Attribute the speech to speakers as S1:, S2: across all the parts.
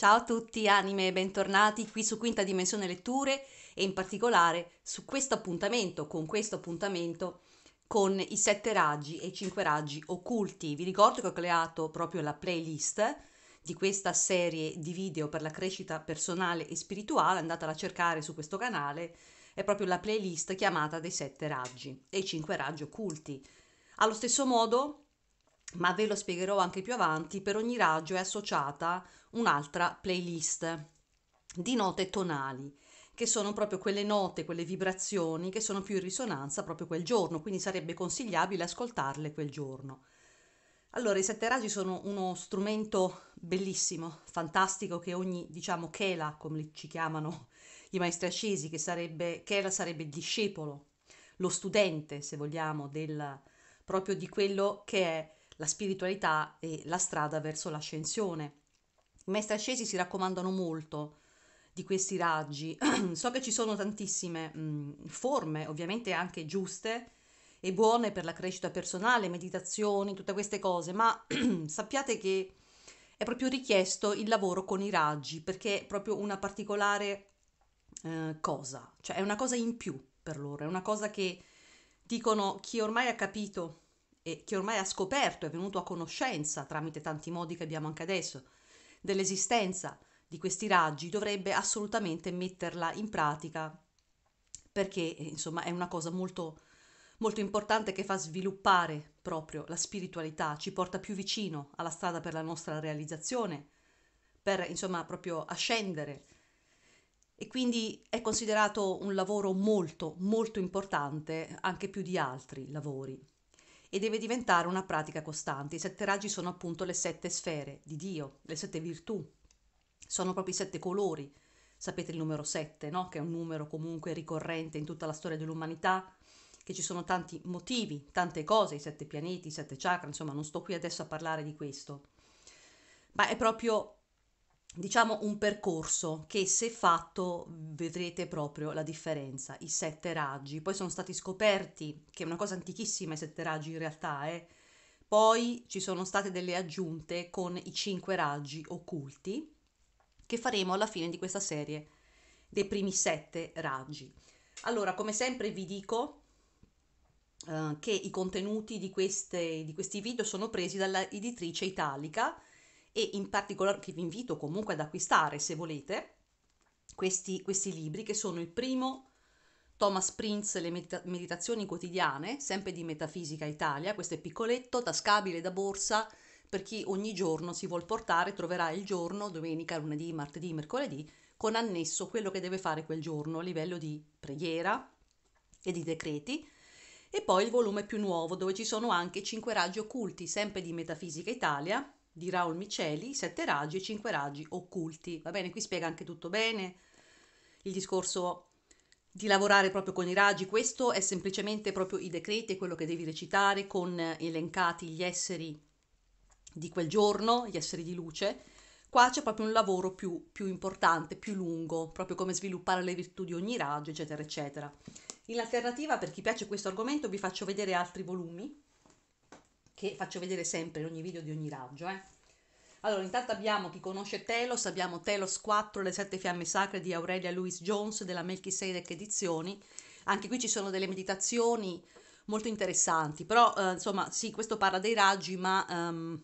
S1: Ciao a tutti anime bentornati qui su Quinta Dimensione Letture e in particolare su questo appuntamento, con questo appuntamento con i sette raggi e i cinque raggi occulti. Vi ricordo che ho creato proprio la playlist di questa serie di video per la crescita personale e spirituale, andatela a cercare su questo canale, è proprio la playlist chiamata dei sette raggi e i cinque raggi occulti. Allo stesso modo ma ve lo spiegherò anche più avanti, per ogni raggio è associata un'altra playlist di note tonali, che sono proprio quelle note, quelle vibrazioni che sono più in risonanza proprio quel giorno, quindi sarebbe consigliabile ascoltarle quel giorno. Allora, i sette raggi sono uno strumento bellissimo, fantastico, che ogni, diciamo, chela, come ci chiamano i maestri ascesi, che sarebbe, chela sarebbe il discepolo, lo studente, se vogliamo, del, proprio di quello che è la spiritualità e la strada verso l'ascensione. I maestri ascesi si raccomandano molto di questi raggi. so che ci sono tantissime mh, mm, forme, ovviamente anche giuste e buone per la crescita personale, meditazioni, tutte queste cose, ma sappiate che è proprio richiesto il lavoro con i raggi perché è proprio una particolare eh, cosa, cioè è una cosa in più per loro, è una cosa che dicono chi ormai ha capito e che ormai ha scoperto, è venuto a conoscenza tramite tanti modi che abbiamo anche adesso, dell'esistenza di questi raggi, dovrebbe assolutamente metterla in pratica perché eh, insomma è una cosa molto, molto importante che fa sviluppare proprio la spiritualità, ci porta più vicino alla strada per la nostra realizzazione, per insomma proprio ascendere e quindi è considerato un lavoro molto molto importante anche più di altri lavori e deve diventare una pratica costante. I sette raggi sono appunto le sette sfere di Dio, le sette virtù, sono proprio i sette colori. Sapete il numero 7, no? che è un numero comunque ricorrente in tutta la storia dell'umanità, che ci sono tanti motivi, tante cose, i sette pianeti, i sette chakra, insomma non sto qui adesso a parlare di questo, ma è proprio diciamo un percorso che se fatto vedrete proprio la differenza, i sette raggi. Poi sono stati scoperti, che è una cosa antichissima i sette raggi in realtà, eh. poi ci sono state delle aggiunte con i cinque raggi occulti che faremo alla fine di questa serie dei primi sette raggi. Allora, come sempre vi dico eh, che i contenuti di, queste, di questi video sono presi dalla editrice italica, e in particolare che vi invito comunque ad acquistare se volete questi, questi libri che sono il primo Thomas Prince, Le meditazioni quotidiane, sempre di Metafisica Italia, questo è piccoletto, tascabile da borsa per chi ogni giorno si vuol portare, troverà il giorno, domenica, lunedì, martedì, mercoledì, con annesso quello che deve fare quel giorno a livello di preghiera e di decreti. E poi il volume più nuovo, dove ci sono anche cinque raggi occulti, sempre di Metafisica Italia, di Raul Miceli, sette raggi e cinque raggi occulti. Va bene, qui spiega anche tutto bene il discorso di lavorare proprio con i raggi, questo è semplicemente proprio i decreti, è quello che devi recitare con elencati gli esseri di quel giorno, gli esseri di luce. Qua c'è proprio un lavoro più, più importante, più lungo, proprio come sviluppare le virtù di ogni raggio, eccetera, eccetera. In alternativa, per chi piace questo argomento, vi faccio vedere altri volumi che faccio vedere sempre in ogni video di ogni raggio. Eh. Allora, intanto abbiamo chi conosce Telos, abbiamo Telos 4, le sette fiamme sacre di Aurelia Louis Jones della Melchisedec Edizioni. Anche qui ci sono delle meditazioni molto interessanti, però eh, insomma sì, questo parla dei raggi, ma um,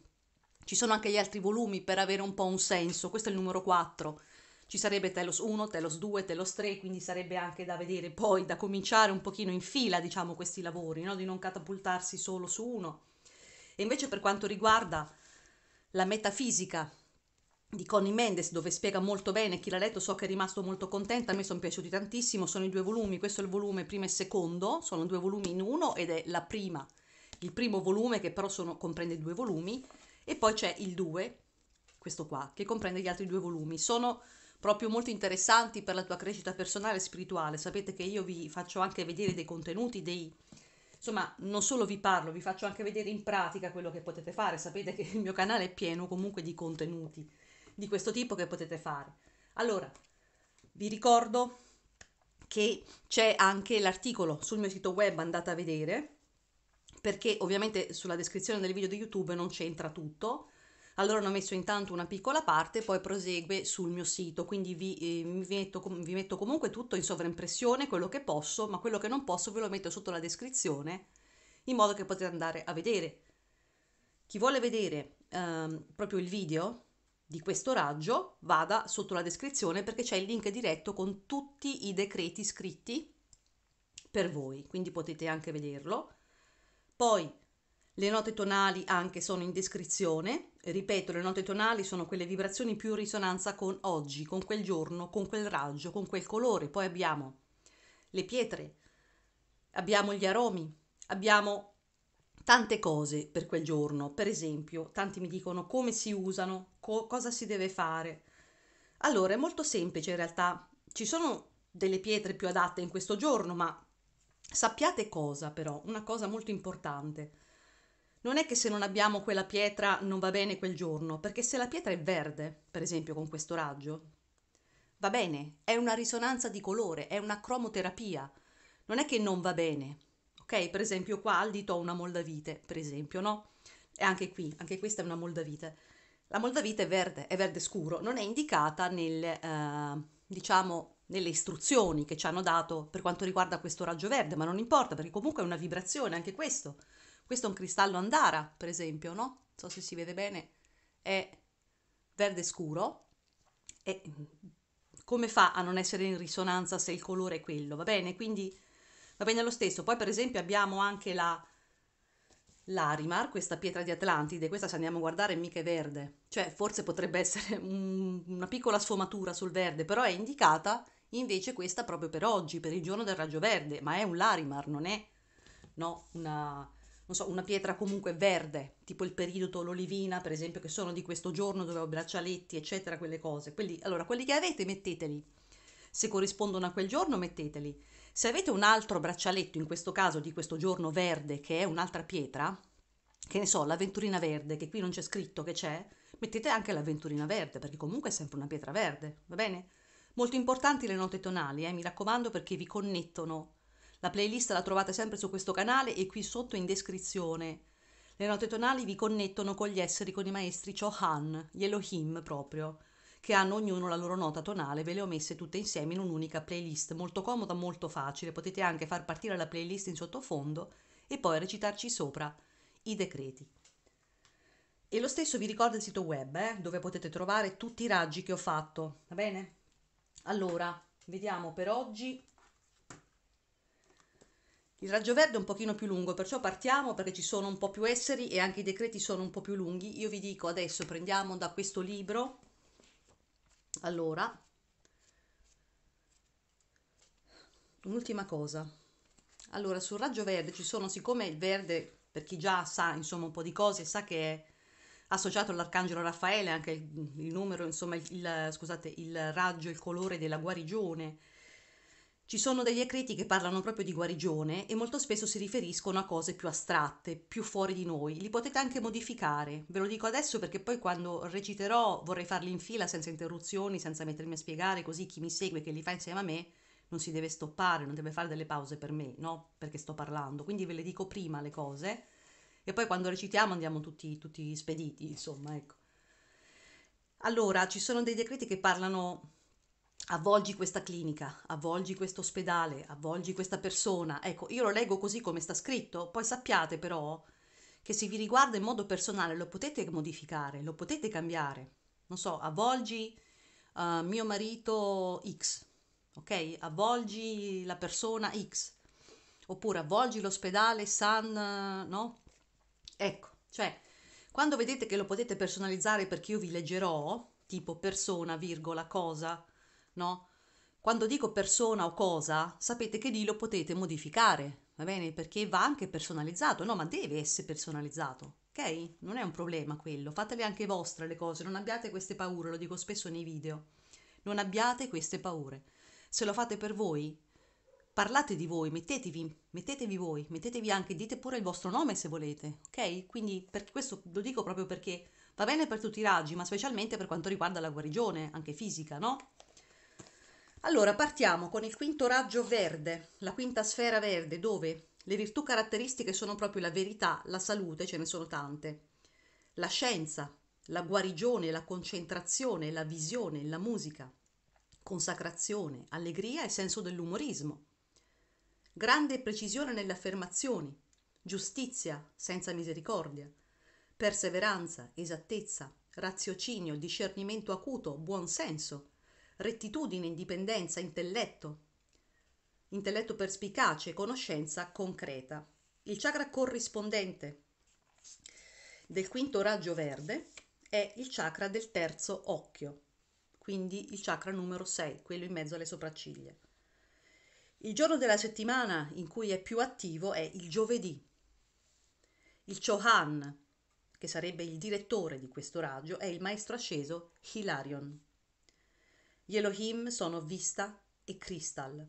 S1: ci sono anche gli altri volumi per avere un po' un senso. Questo è il numero 4. Ci sarebbe Telos 1, Telos 2, Telos 3, quindi sarebbe anche da vedere poi, da cominciare un pochino in fila, diciamo, questi lavori, no? di non catapultarsi solo su uno. E invece per quanto riguarda la metafisica di Connie Mendes, dove spiega molto bene, chi l'ha letto so che è rimasto molto contenta, a me sono piaciuti tantissimo, sono i due volumi, questo è il volume primo e secondo, sono due volumi in uno ed è la prima, il primo volume che però sono, comprende due volumi e poi c'è il 2, questo qua, che comprende gli altri due volumi. Sono proprio molto interessanti per la tua crescita personale e spirituale, sapete che io vi faccio anche vedere dei contenuti, dei Insomma, non solo vi parlo, vi faccio anche vedere in pratica quello che potete fare. Sapete che il mio canale è pieno comunque di contenuti di questo tipo che potete fare. Allora, vi ricordo che c'è anche l'articolo sul mio sito web, andate a vedere, perché ovviamente sulla descrizione del video di YouTube non c'entra tutto, allora ne ho messo intanto una piccola parte, poi prosegue sul mio sito, quindi vi, eh, vi, metto, vi metto comunque tutto in sovraimpressione, quello che posso, ma quello che non posso ve lo metto sotto la descrizione, in modo che potete andare a vedere. Chi vuole vedere ehm, proprio il video di questo raggio, vada sotto la descrizione perché c'è il link diretto con tutti i decreti scritti per voi, quindi potete anche vederlo. Poi le note tonali anche sono in descrizione. Ripeto, le note tonali sono quelle vibrazioni più in risonanza con oggi, con quel giorno, con quel raggio, con quel colore. Poi abbiamo le pietre, abbiamo gli aromi, abbiamo tante cose per quel giorno. Per esempio, tanti mi dicono come si usano, co- cosa si deve fare. Allora, è molto semplice in realtà. Ci sono delle pietre più adatte in questo giorno, ma sappiate cosa però, una cosa molto importante non è che se non abbiamo quella pietra non va bene quel giorno, perché se la pietra è verde, per esempio con questo raggio, va bene, è una risonanza di colore, è una cromoterapia, non è che non va bene, ok? Per esempio qua al dito ho una moldavite, per esempio, no? E anche qui, anche questa è una moldavite. La moldavite è verde, è verde scuro, non è indicata nel, eh, diciamo, nelle istruzioni che ci hanno dato per quanto riguarda questo raggio verde, ma non importa perché comunque è una vibrazione, anche questo. Questo è un cristallo andara, per esempio, no? Non so se si vede bene, è verde scuro e come fa a non essere in risonanza se il colore è quello, va bene? Quindi va bene lo stesso. Poi per esempio abbiamo anche la l'arimar, questa pietra di Atlantide, questa se andiamo a guardare è mica verde, cioè forse potrebbe essere un, una piccola sfumatura sul verde, però è indicata invece questa proprio per oggi, per il giorno del raggio verde, ma è un larimar, non è no, una, non so, una pietra comunque verde, tipo il peridoto, l'olivina, per esempio, che sono di questo giorno dove ho braccialetti, eccetera, quelle cose. Quelli, allora, quelli che avete metteteli. Se corrispondono a quel giorno, metteteli. Se avete un altro braccialetto, in questo caso di questo giorno verde, che è un'altra pietra, che ne so, l'avventurina verde, che qui non c'è scritto che c'è, mettete anche l'avventurina verde, perché comunque è sempre una pietra verde, va bene? Molto importanti le note tonali, eh? mi raccomando, perché vi connettono la playlist la trovate sempre su questo canale e qui sotto in descrizione. Le note tonali vi connettono con gli esseri, con i maestri Chohan, gli Elohim proprio, che hanno ognuno la loro nota tonale, ve le ho messe tutte insieme in un'unica playlist, molto comoda, molto facile, potete anche far partire la playlist in sottofondo e poi recitarci sopra i decreti. E lo stesso vi ricordo il sito web, eh, dove potete trovare tutti i raggi che ho fatto, va bene? Allora, vediamo per oggi il raggio verde è un pochino più lungo, perciò partiamo perché ci sono un po' più esseri e anche i decreti sono un po' più lunghi. Io vi dico adesso, prendiamo da questo libro, allora, un'ultima cosa. Allora, sul raggio verde ci sono, siccome il verde, per chi già sa insomma un po' di cose, sa che è associato all'arcangelo Raffaele, anche il, il numero, insomma, il, il, scusate, il raggio, il colore della guarigione, ci sono dei decreti che parlano proprio di guarigione e molto spesso si riferiscono a cose più astratte, più fuori di noi. Li potete anche modificare. Ve lo dico adesso perché poi quando reciterò vorrei farli in fila senza interruzioni, senza mettermi a spiegare, così chi mi segue che li fa insieme a me non si deve stoppare, non deve fare delle pause per me, no? Perché sto parlando. Quindi ve le dico prima le cose e poi quando recitiamo andiamo tutti, tutti spediti, insomma, ecco. Allora, ci sono dei decreti che parlano avvolgi questa clinica, avvolgi questo ospedale, avvolgi questa persona. Ecco, io lo leggo così come sta scritto, poi sappiate però che se vi riguarda in modo personale lo potete modificare, lo potete cambiare. Non so, avvolgi uh, mio marito X, ok? Avvolgi la persona X, oppure avvolgi l'ospedale San, uh, no? Ecco, cioè, quando vedete che lo potete personalizzare perché io vi leggerò, tipo persona, virgola, cosa, no? Quando dico persona o cosa, sapete che lì lo potete modificare, va bene? Perché va anche personalizzato, no, ma deve essere personalizzato, ok? Non è un problema quello, fatele anche vostre le cose, non abbiate queste paure, lo dico spesso nei video, non abbiate queste paure. Se lo fate per voi, parlate di voi, mettetevi, mettetevi voi, mettetevi anche, dite pure il vostro nome se volete, ok? Quindi per questo lo dico proprio perché va bene per tutti i raggi, ma specialmente per quanto riguarda la guarigione, anche fisica, no? Allora, partiamo con il quinto raggio verde, la quinta sfera verde, dove le virtù caratteristiche sono proprio la verità, la salute, ce ne sono tante, la scienza, la guarigione, la concentrazione, la visione, la musica, consacrazione, allegria e senso dell'umorismo, grande precisione nelle affermazioni, giustizia senza misericordia, perseveranza, esattezza, raziocinio, discernimento acuto, buonsenso, rettitudine, indipendenza, intelletto, intelletto perspicace, conoscenza concreta. Il chakra corrispondente del quinto raggio verde è il chakra del terzo occhio, quindi il chakra numero 6, quello in mezzo alle sopracciglia. Il giorno della settimana in cui è più attivo è il giovedì. Il Chohan, che sarebbe il direttore di questo raggio, è il maestro asceso Hilarion. Gli Elohim sono Vista e Cristal.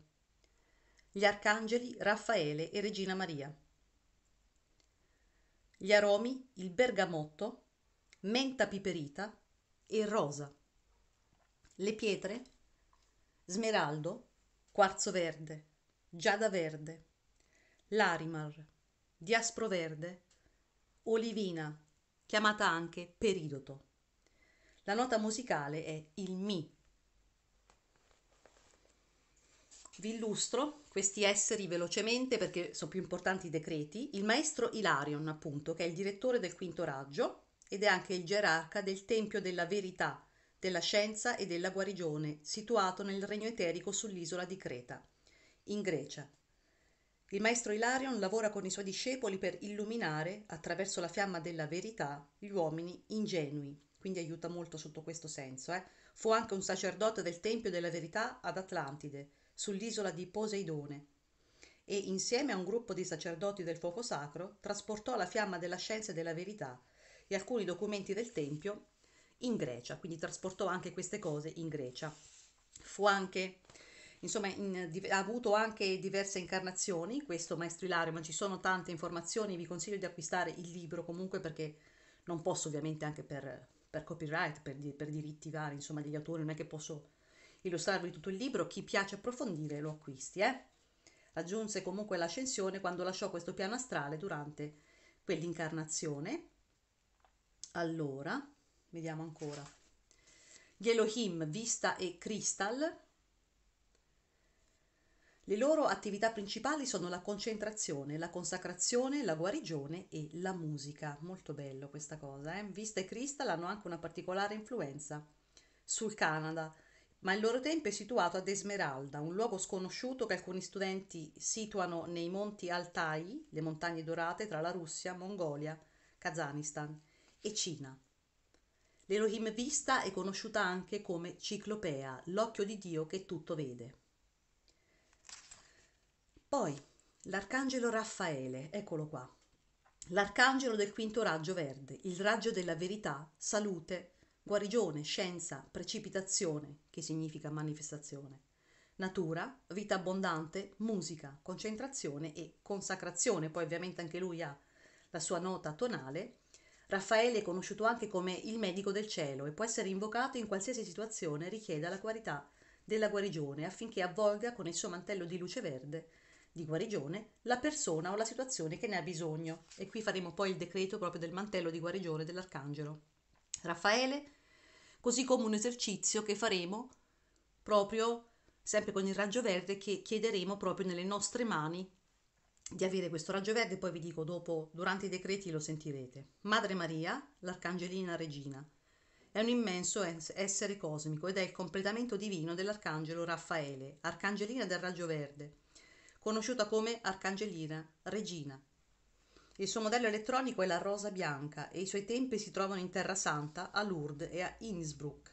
S1: Gli arcangeli Raffaele e Regina Maria. Gli aromi il bergamotto, menta piperita e rosa. Le pietre smeraldo, quarzo verde, giada verde, larimar, diaspro verde, olivina, chiamata anche peridoto. La nota musicale è il Mi Vi illustro questi esseri velocemente perché sono più importanti i decreti. Il maestro Ilarion, appunto, che è il direttore del quinto raggio ed è anche il gerarca del Tempio della Verità, della Scienza e della Guarigione, situato nel regno eterico sull'isola di Creta, in Grecia. Il maestro Ilarion lavora con i suoi discepoli per illuminare, attraverso la fiamma della verità, gli uomini ingenui, quindi aiuta molto sotto questo senso. Eh? Fu anche un sacerdote del Tempio della Verità ad Atlantide, sull'isola di Poseidone e, insieme a un gruppo di sacerdoti del fuoco sacro, trasportò la fiamma della scienza e della verità e alcuni documenti del Tempio in Grecia, quindi trasportò anche queste cose in Grecia. Fu anche insomma in, di, ha avuto anche diverse incarnazioni questo maestro Ilario ma ci sono tante informazioni vi consiglio di acquistare il libro comunque perché non posso ovviamente anche per, per copyright per, per, diritti vari insomma degli autori non è che posso illustrarvi tutto il libro, chi piace approfondire lo acquisti. Eh? Aggiunse comunque l'ascensione quando lasciò questo piano astrale durante quell'incarnazione. Allora, vediamo ancora. Gli Elohim, Vista e Crystal. Le loro attività principali sono la concentrazione, la consacrazione, la guarigione e la musica. Molto bello questa cosa, eh? Vista e Crystal hanno anche una particolare influenza sul Canada, ma il loro tempio è situato ad Esmeralda, un luogo sconosciuto che alcuni studenti situano nei monti Altai, le montagne dorate tra la Russia, Mongolia, Kazakistan e Cina. L'Elohim vista è conosciuta anche come ciclopea, l'occhio di Dio che tutto vede. Poi l'arcangelo Raffaele, eccolo qua. L'arcangelo del quinto raggio verde, il raggio della verità, salute, guarigione, scienza, precipitazione, che significa manifestazione, natura, vita abbondante, musica, concentrazione e consacrazione, poi ovviamente anche lui ha la sua nota tonale. Raffaele è conosciuto anche come il medico del cielo e può essere invocato in qualsiasi situazione richieda la qualità della guarigione affinché avvolga con il suo mantello di luce verde di guarigione la persona o la situazione che ne ha bisogno. E qui faremo poi il decreto proprio del mantello di guarigione dell'arcangelo. Raffaele così come un esercizio che faremo proprio sempre con il raggio verde che chiederemo proprio nelle nostre mani di avere questo raggio verde, poi vi dico dopo, durante i decreti lo sentirete. Madre Maria, l'Arcangelina Regina, è un immenso essere cosmico ed è il completamento divino dell'Arcangelo Raffaele, Arcangelina del Raggio Verde, conosciuta come Arcangelina Regina. Il suo modello elettronico è la rosa bianca e i suoi tempi si trovano in Terra Santa, a Lourdes e a Innsbruck.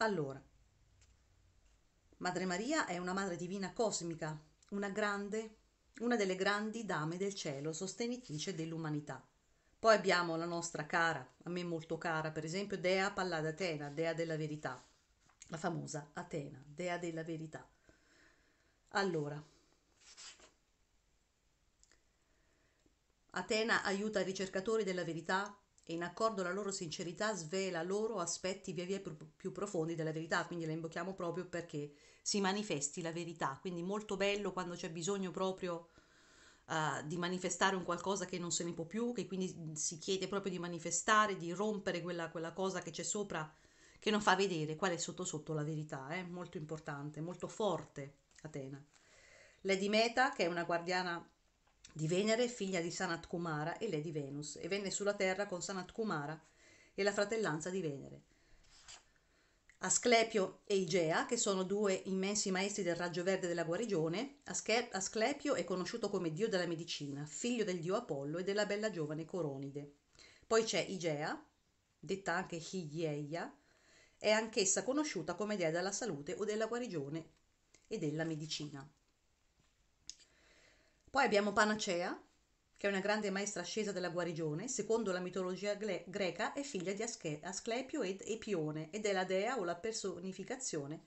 S1: Allora, Madre Maria è una madre divina cosmica, una grande, una delle grandi dame del cielo, sostenitrice dell'umanità. Poi abbiamo la nostra cara, a me molto cara, per esempio Dea Pallada Atena, Dea della verità, la famosa Atena, Dea della verità. Allora, Atena aiuta i ricercatori della verità e in accordo alla loro sincerità svela loro aspetti via via più profondi della verità, quindi la invochiamo proprio perché si manifesti la verità, quindi molto bello quando c'è bisogno proprio uh, di manifestare un qualcosa che non se ne può più, che quindi si chiede proprio di manifestare, di rompere quella, quella cosa che c'è sopra, che non fa vedere qual è sotto sotto la verità, è eh? molto importante, molto forte Atena. Lady Meta, che è una guardiana di Venere, figlia di Sanat Kumara e lei di Venus, e venne sulla terra con Sanat Kumara e la fratellanza di Venere. Asclepio e Igea, che sono due immensi maestri del raggio verde della guarigione, Asclepio è conosciuto come dio della medicina, figlio del dio Apollo e della bella giovane Coronide. Poi c'è Igea, detta anche Higieia, è anch'essa conosciuta come dea della salute o della guarigione e della medicina. Poi abbiamo Panacea, che è una grande maestra ascesa della guarigione, secondo la mitologia greca è figlia di Asche- Asclepio ed Epione ed è la dea o la personificazione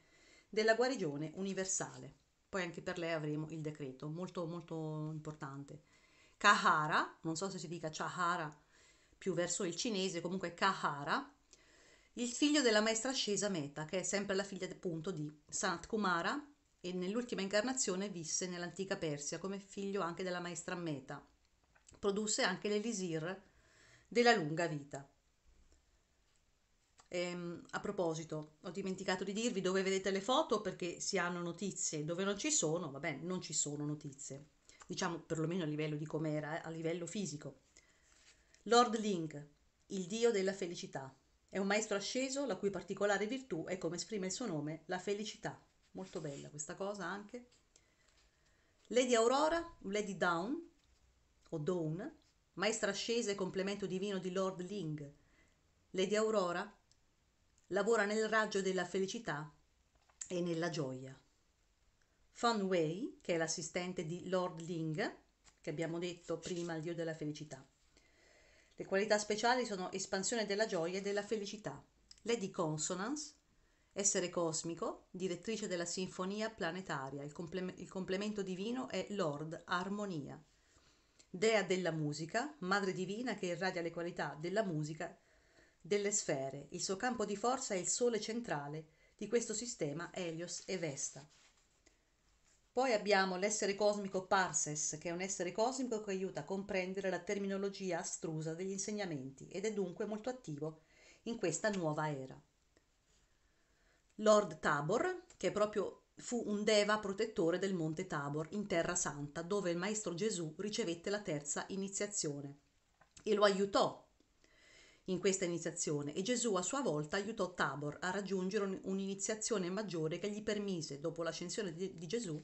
S1: della guarigione universale. Poi anche per lei avremo il decreto, molto molto importante. Kahara, non so se si dica Chahara più verso il cinese, comunque Kahara, il figlio della maestra ascesa Meta, che è sempre la figlia appunto di Sanat Kumara, e nell'ultima incarnazione visse nell'antica Persia come figlio anche della maestra Meta. Produsse anche l'elisir della lunga vita. Ehm, a proposito, ho dimenticato di dirvi dove vedete le foto perché si hanno notizie, dove non ci sono, vabbè, non ci sono notizie, diciamo perlomeno a livello di com'era, eh, a livello fisico. Lord Ling, il dio della felicità, è un maestro asceso la cui particolare virtù è come esprime il suo nome, la felicità molto bella questa cosa anche. Lady Aurora, Lady Down o Dawn, maestra ascese e complemento divino di Lord Ling. Lady Aurora lavora nel raggio della felicità e nella gioia. Fan Wei, che è l'assistente di Lord Ling, che abbiamo detto prima, il dio della felicità. Le qualità speciali sono espansione della gioia e della felicità. Lady Consonance, essere cosmico, direttrice della sinfonia planetaria, il, comple- il complemento divino è Lord, armonia. Dea della musica, madre divina che irradia le qualità della musica delle sfere. Il suo campo di forza è il Sole centrale di questo sistema Helios e Vesta. Poi abbiamo l'essere cosmico Parses, che è un essere cosmico che aiuta a comprendere la terminologia astrusa degli insegnamenti ed è dunque molto attivo in questa nuova era. Lord Tabor, che proprio fu un Deva protettore del monte Tabor in Terra Santa, dove il Maestro Gesù ricevette la terza iniziazione e lo aiutò in questa iniziazione e Gesù a sua volta aiutò Tabor a raggiungere un'iniziazione maggiore che gli permise, dopo l'ascensione di Gesù,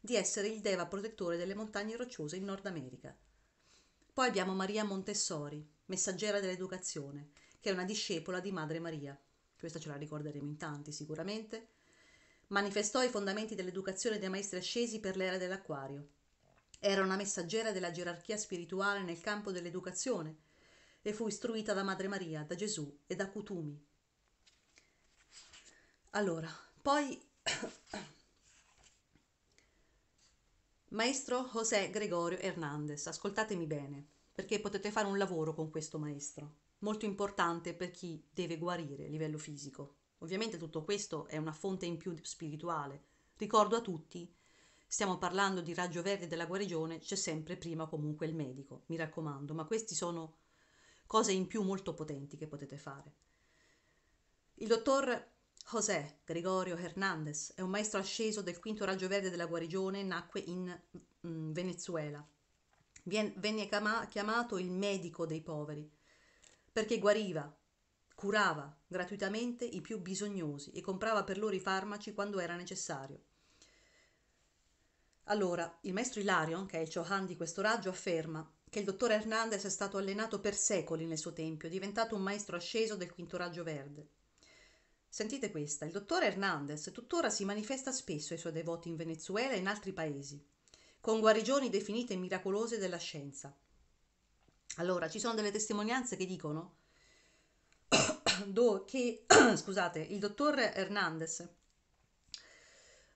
S1: di essere il Deva protettore delle montagne rocciose in Nord America. Poi abbiamo Maria Montessori, messaggera dell'educazione, che è una discepola di Madre Maria questa ce la ricorderemo in tanti sicuramente, manifestò i fondamenti dell'educazione dei maestri ascesi per l'era dell'acquario. Era una messaggera della gerarchia spirituale nel campo dell'educazione e fu istruita da Madre Maria, da Gesù e da Kutumi. Allora, poi Maestro José Gregorio Hernández, ascoltatemi bene, perché potete fare un lavoro con questo maestro molto importante per chi deve guarire a livello fisico. Ovviamente tutto questo è una fonte in più spirituale. Ricordo a tutti, stiamo parlando di raggio verde della guarigione, c'è sempre prima comunque il medico, mi raccomando, ma queste sono cose in più molto potenti che potete fare. Il dottor José Gregorio Hernández è un maestro asceso del quinto raggio verde della guarigione, nacque in mm, Venezuela. Venne chiamato il medico dei poveri perché guariva, curava gratuitamente i più bisognosi e comprava per loro i farmaci quando era necessario. Allora, il maestro Ilarion, che è il Chohan di questo raggio, afferma che il dottor Hernandez è stato allenato per secoli nel suo tempio, diventato un maestro asceso del quinto raggio verde. Sentite questa, il dottor Hernandez tuttora si manifesta spesso ai suoi devoti in Venezuela e in altri paesi, con guarigioni definite miracolose della scienza. Allora, ci sono delle testimonianze che dicono che, scusate, il dottor Hernandez,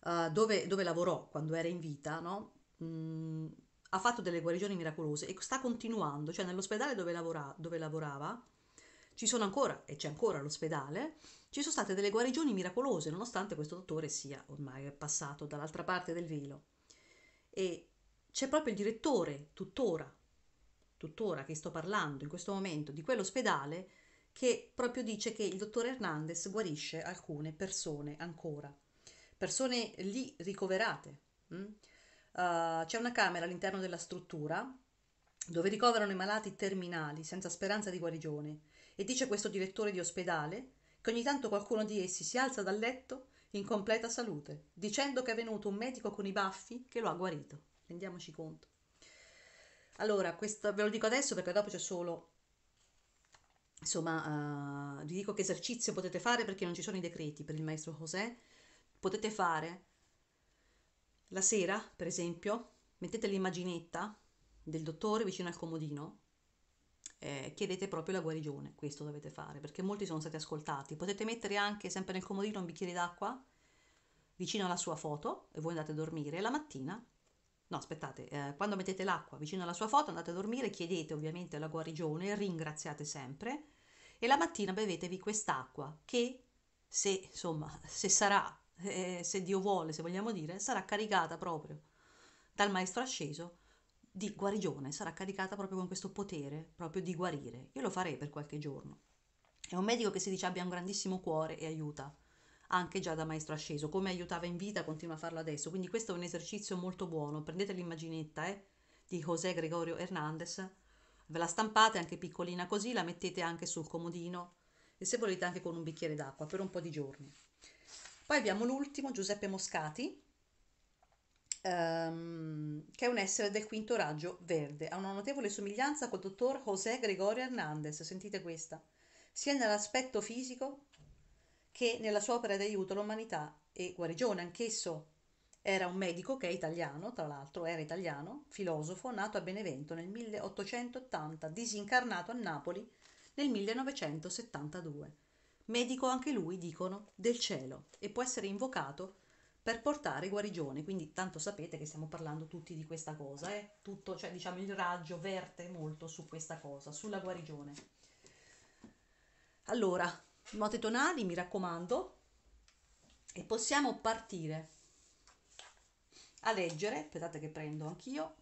S1: uh, dove, dove, lavorò quando era in vita, no? mm, ha fatto delle guarigioni miracolose e sta continuando, cioè nell'ospedale dove, lavora, dove lavorava, ci sono ancora, e c'è ancora l'ospedale, ci sono state delle guarigioni miracolose, nonostante questo dottore sia ormai passato dall'altra parte del velo. E c'è proprio il direttore, tuttora, tuttora che sto parlando in questo momento di quell'ospedale che proprio dice che il dottor Hernandez guarisce alcune persone ancora, persone lì ricoverate. Mm? Uh, c'è una camera all'interno della struttura dove ricoverano i malati terminali senza speranza di guarigione e dice questo direttore di ospedale che ogni tanto qualcuno di essi si alza dal letto in completa salute, dicendo che è venuto un medico con i baffi che lo ha guarito. Rendiamoci conto. Allora, questo, ve lo dico adesso perché dopo c'è solo, insomma, uh, vi dico che esercizio potete fare perché non ci sono i decreti per il maestro José. Potete fare la sera, per esempio, mettete l'immaginetta del dottore vicino al comodino, eh, chiedete proprio la guarigione, questo dovete fare, perché molti sono stati ascoltati. Potete mettere anche sempre nel comodino un bicchiere d'acqua vicino alla sua foto e voi andate a dormire la mattina No, aspettate, eh, quando mettete l'acqua vicino alla sua foto andate a dormire, chiedete ovviamente la guarigione, ringraziate sempre e la mattina bevetevi quest'acqua che se insomma, se sarà, eh, se Dio vuole, se vogliamo dire, sarà caricata proprio dal maestro asceso di guarigione, sarà caricata proprio con questo potere proprio di guarire. Io lo farei per qualche giorno. È un medico che si dice abbia un grandissimo cuore e aiuta anche già da maestro asceso, come aiutava in vita continua a farlo adesso, quindi questo è un esercizio molto buono, prendete l'immaginetta eh, di José Gregorio Hernández, ve la stampate anche piccolina così, la mettete anche sul comodino e se volete anche con un bicchiere d'acqua per un po' di giorni. Poi abbiamo l'ultimo, Giuseppe Moscati, um, che è un essere del quinto raggio verde. Ha una notevole somiglianza col dottor José Gregorio Hernández, sentite questa, sia nell'aspetto fisico che nella sua opera di aiuto all'umanità e guarigione, anch'esso era un medico che è italiano, tra l'altro era italiano, filosofo, nato a Benevento nel 1880, disincarnato a Napoli nel 1972. Medico anche lui, dicono, del cielo e può essere invocato per portare guarigione. Quindi tanto sapete che stiamo parlando tutti di questa cosa, eh? tutto, cioè diciamo il raggio verte molto su questa cosa, sulla guarigione. Allora, note tonali, mi raccomando, e possiamo partire a leggere, aspettate che prendo anch'io,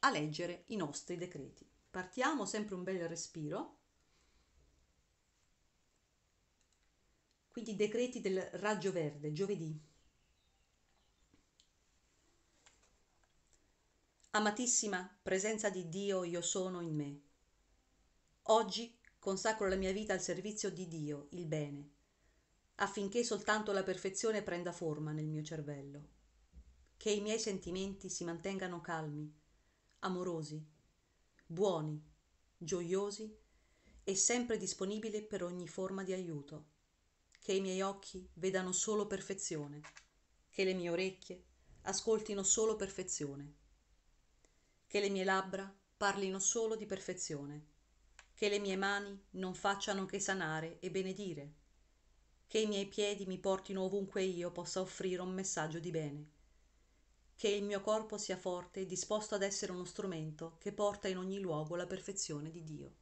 S1: a leggere i nostri decreti. Partiamo sempre un bel respiro. Quindi i decreti del raggio verde, giovedì. Amatissima presenza di Dio, io sono in me. Oggi consacro la mia vita al servizio di Dio, il bene, affinché soltanto la perfezione prenda forma nel mio cervello, che i miei sentimenti si mantengano calmi, amorosi, buoni, gioiosi e sempre disponibili per ogni forma di aiuto, che i miei occhi vedano solo perfezione, che le mie orecchie ascoltino solo perfezione, che le mie labbra parlino solo di perfezione che le mie mani non facciano che sanare e benedire, che i miei piedi mi portino ovunque io possa offrire un messaggio di bene, che il mio corpo sia forte e disposto ad essere uno strumento che porta in ogni luogo la perfezione di Dio.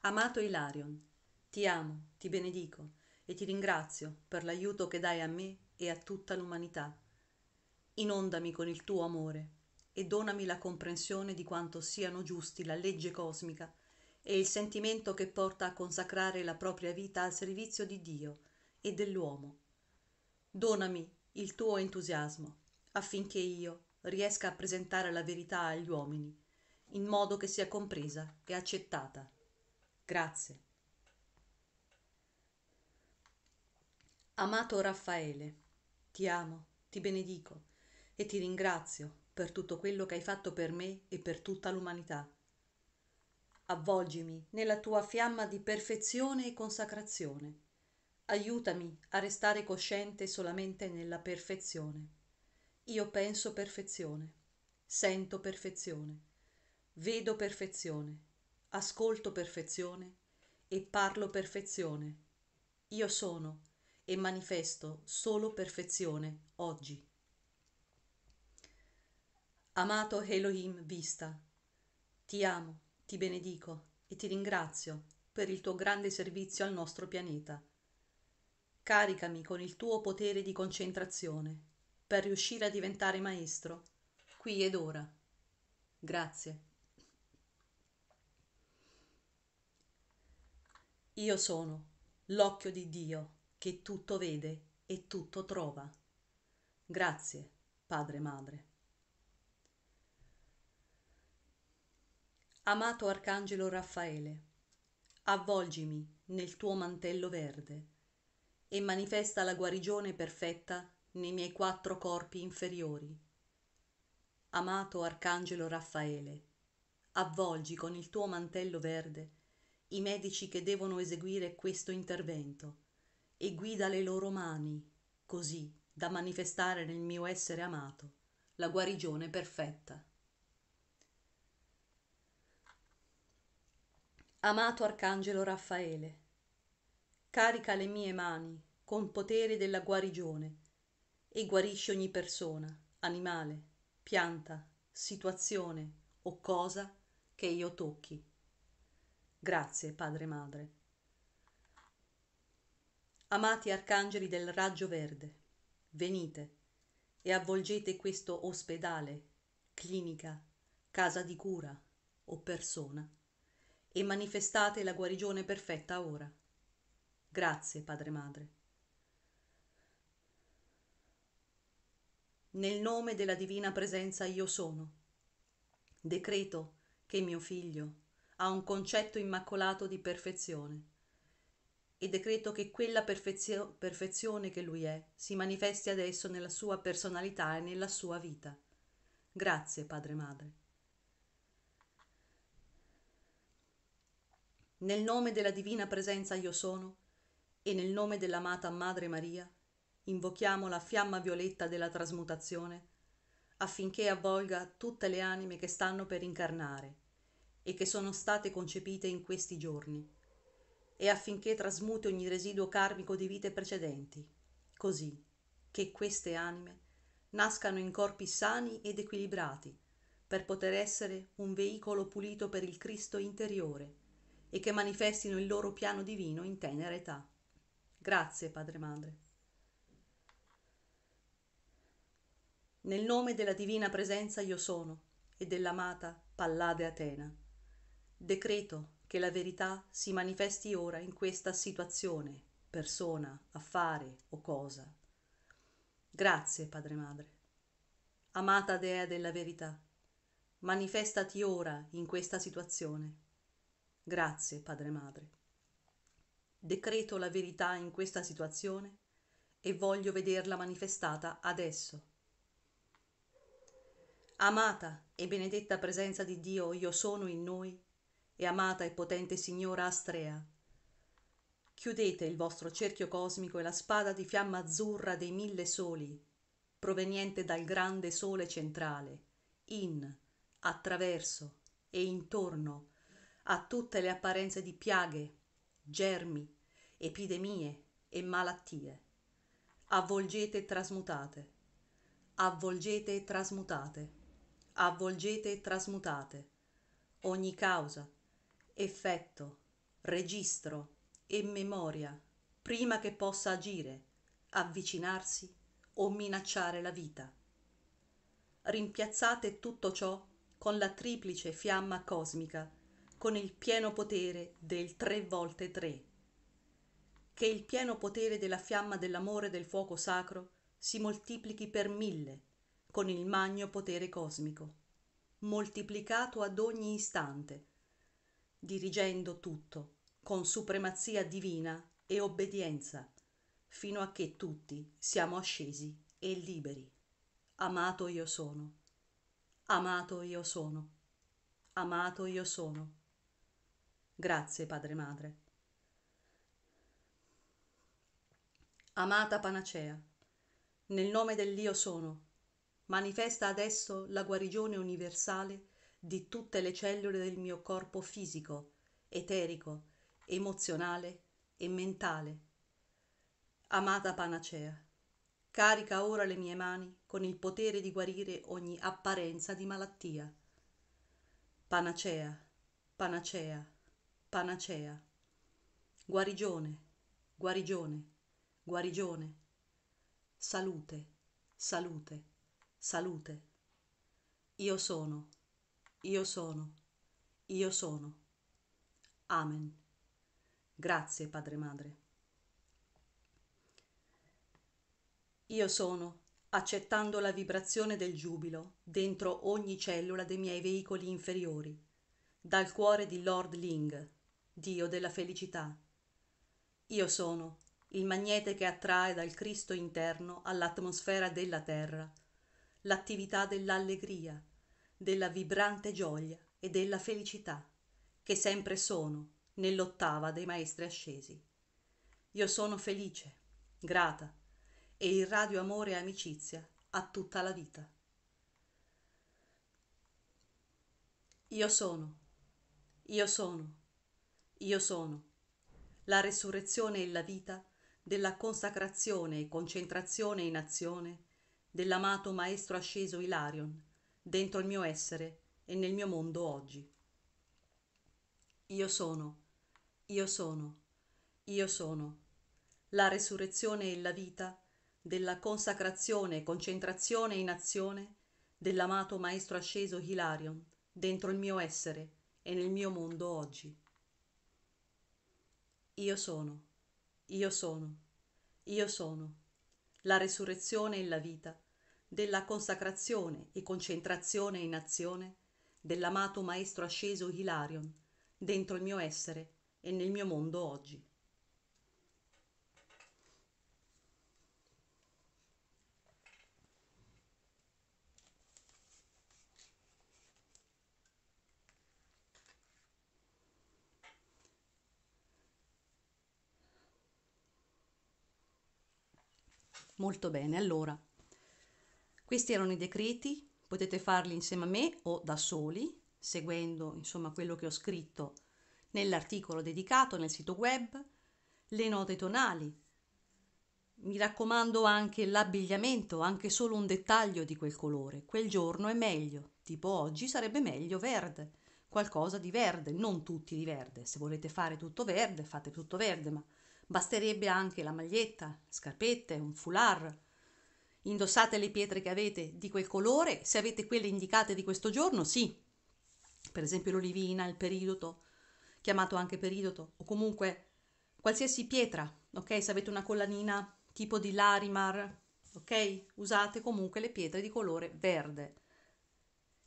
S1: Amato Ilarion, ti amo, ti benedico e ti ringrazio per l'aiuto che dai a me e a tutta l'umanità. Inondami con il tuo amore e donami la comprensione di quanto siano giusti la legge cosmica e il sentimento che porta a consacrare la propria vita al servizio di Dio e dell'uomo. Donami il tuo entusiasmo affinché io riesca a presentare la verità agli uomini, in modo che sia compresa e accettata. Grazie. Amato Raffaele, ti amo, ti benedico e ti ringrazio per tutto quello che hai fatto per me e per tutta l'umanità. Avvolgimi nella tua fiamma di perfezione e consacrazione. Aiutami a restare cosciente solamente nella perfezione. Io penso perfezione, sento perfezione, vedo perfezione, ascolto perfezione e parlo perfezione. Io sono e manifesto solo perfezione oggi. Amato Elohim Vista, ti amo, ti benedico e ti ringrazio per il tuo grande servizio al nostro pianeta. Caricami con il tuo potere di concentrazione per riuscire a diventare maestro, qui ed ora. Grazie. Io sono l'occhio di Dio che tutto vede e tutto trova. Grazie, Padre Madre. Amato Arcangelo Raffaele, avvolgimi nel tuo mantello verde e manifesta la guarigione perfetta nei miei quattro corpi inferiori. Amato Arcangelo Raffaele, avvolgi con il tuo mantello verde i medici che devono eseguire questo intervento e guida le loro mani, così da manifestare nel mio essere amato la guarigione perfetta. Amato Arcangelo Raffaele, carica le mie mani con potere della guarigione e guarisci ogni persona, animale, pianta, situazione o cosa che io tocchi. Grazie, Padre Madre. Amati Arcangeli del Raggio Verde, venite e avvolgete questo ospedale, clinica, casa di cura o persona e manifestate la guarigione perfetta ora. Grazie, Padre Madre. Nel nome della divina presenza io sono. Decreto che mio figlio ha un concetto immacolato di perfezione e decreto che quella perfezio- perfezione che lui è si manifesti adesso nella sua personalità e nella sua vita. Grazie, Padre Madre. nel nome della divina presenza io sono e nel nome dell'amata Madre Maria, invochiamo la fiamma violetta della trasmutazione affinché avvolga tutte le anime che stanno per incarnare e che sono state concepite in questi giorni e affinché trasmuti ogni residuo karmico di vite precedenti, così che queste anime nascano in corpi sani ed equilibrati per poter essere un veicolo pulito per il Cristo interiore e che manifestino il loro piano divino in tenera età. Grazie, Padre Madre. Nel nome della divina presenza io sono e dell'amata Pallade Atena. Decreto che la verità si manifesti ora in questa situazione, persona, affare o cosa. Grazie, Padre Madre. Amata Dea della verità, manifestati ora in questa situazione Grazie, Padre e Madre. Decreto la verità in questa situazione e voglio vederla manifestata adesso. Amata e benedetta presenza di Dio io sono in noi e amata e potente Signora Astrea. Chiudete il vostro cerchio cosmico e la spada di fiamma azzurra dei mille soli, proveniente dal grande sole centrale, in, attraverso e intorno a tutte le apparenze di piaghe germi epidemie e malattie avvolgete e trasmutate avvolgete e trasmutate avvolgete e trasmutate ogni causa effetto registro e memoria prima che possa agire avvicinarsi o minacciare la vita rimpiazzate tutto ciò con la triplice fiamma cosmica con il pieno potere del tre volte tre. Che il pieno potere della fiamma dell'amore del fuoco sacro si moltiplichi per mille con il magno potere cosmico, moltiplicato ad ogni istante, dirigendo tutto con supremazia divina e obbedienza, fino a che tutti siamo ascesi e liberi. Amato io sono. Amato io sono. Amato io sono. Grazie, Padre Madre. Amata Panacea, nel nome dell'Io sono, manifesta adesso la guarigione universale di tutte le cellule del mio corpo fisico, eterico, emozionale e mentale. Amata Panacea, carica ora le mie mani con il potere di guarire ogni apparenza di malattia. Panacea, Panacea panacea. Guarigione, guarigione, guarigione. Salute, salute, salute. Io sono, io sono, io sono. Amen. Grazie, Padre Madre. Io sono, accettando la vibrazione del giubilo dentro ogni cellula dei miei veicoli inferiori, dal cuore di Lord Ling, dio della felicità io sono il magnete che attrae dal cristo interno all'atmosfera della terra l'attività dell'allegria della vibrante gioia e della felicità che sempre sono nell'ottava dei maestri ascesi io sono felice grata e irradio amore e amicizia a tutta la vita io sono io sono io sono la resurrezione e la vita della consacrazione e concentrazione in azione dell'amato Maestro asceso Ilarion, dentro il mio essere e nel mio mondo oggi. Io sono, io sono, io sono, la resurrezione e la vita della consacrazione e concentrazione in azione dell'amato Maestro asceso Hilarion, dentro il mio essere e nel mio mondo oggi. Io sono, io sono, io sono, la resurrezione e la vita, della consacrazione e concentrazione in azione dell'amato Maestro asceso Hilarion, dentro il mio essere e nel mio mondo oggi. Molto bene, allora, questi erano i decreti, potete farli insieme a me o da soli, seguendo insomma quello che ho scritto nell'articolo dedicato nel sito web, le note tonali. Mi raccomando anche l'abbigliamento, anche solo un dettaglio di quel colore. Quel giorno è meglio, tipo oggi sarebbe meglio verde, qualcosa di verde, non tutti di verde. Se volete fare tutto verde, fate tutto verde, ma Basterebbe anche la maglietta, scarpette, un foulard. Indossate le pietre che avete di quel colore, se avete quelle indicate di questo giorno, sì. Per esempio l'olivina, il peridoto, chiamato anche peridoto, o comunque qualsiasi pietra, ok? Se avete una collanina tipo di Larimar, ok? Usate comunque le pietre di colore verde.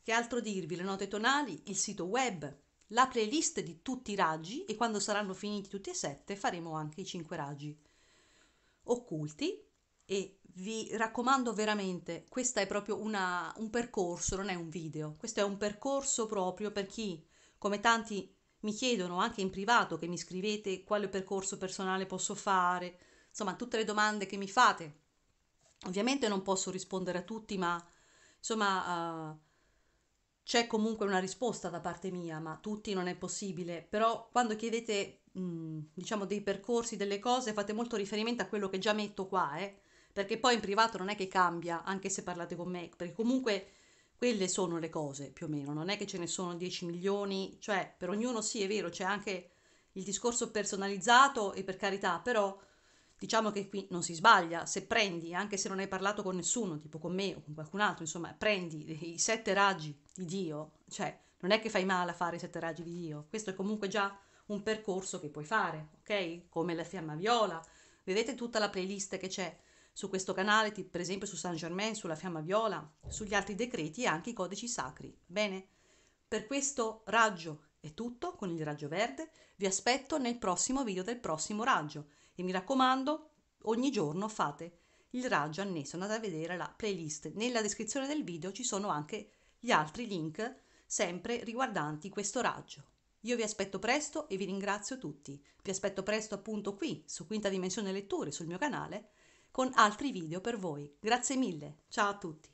S1: Che altro dirvi? Le note tonali, il sito web, la playlist di tutti i raggi e quando saranno finiti tutti e sette faremo anche i cinque raggi occulti e vi raccomando veramente, questo è proprio una, un percorso, non è un video, questo è un percorso proprio per chi, come tanti mi chiedono anche in privato che mi scrivete quale percorso personale posso fare, insomma tutte le domande che mi fate. Ovviamente non posso rispondere a tutti, ma insomma... Uh, c'è comunque una risposta da parte mia, ma tutti non è possibile, però quando chiedete mm, diciamo dei percorsi, delle cose, fate molto riferimento a quello che già metto qua, eh? perché poi in privato non è che cambia, anche se parlate con me, perché comunque quelle sono le cose più o meno, non è che ce ne sono 10 milioni, cioè per ognuno sì è vero, c'è anche il discorso personalizzato e per carità, però Diciamo che qui non si sbaglia, se prendi, anche se non hai parlato con nessuno, tipo con me o con qualcun altro, insomma, prendi i sette raggi di Dio, cioè non è che fai male a fare i sette raggi di Dio, questo è comunque già un percorso che puoi fare, ok? Come la fiamma viola, vedete tutta la playlist che c'è su questo canale, per esempio su Saint Germain, sulla fiamma viola, sugli altri decreti e anche i codici sacri, bene? Per questo raggio è tutto con il raggio verde, vi aspetto nel prossimo video del prossimo raggio. E mi raccomando, ogni giorno fate il raggio annesso, andate a vedere la playlist. Nella descrizione del video ci sono anche gli altri link sempre riguardanti questo raggio. Io vi aspetto presto e vi ringrazio tutti. Vi aspetto presto appunto qui su Quinta Dimensione Letture sul mio canale con altri video per voi. Grazie mille, ciao a tutti!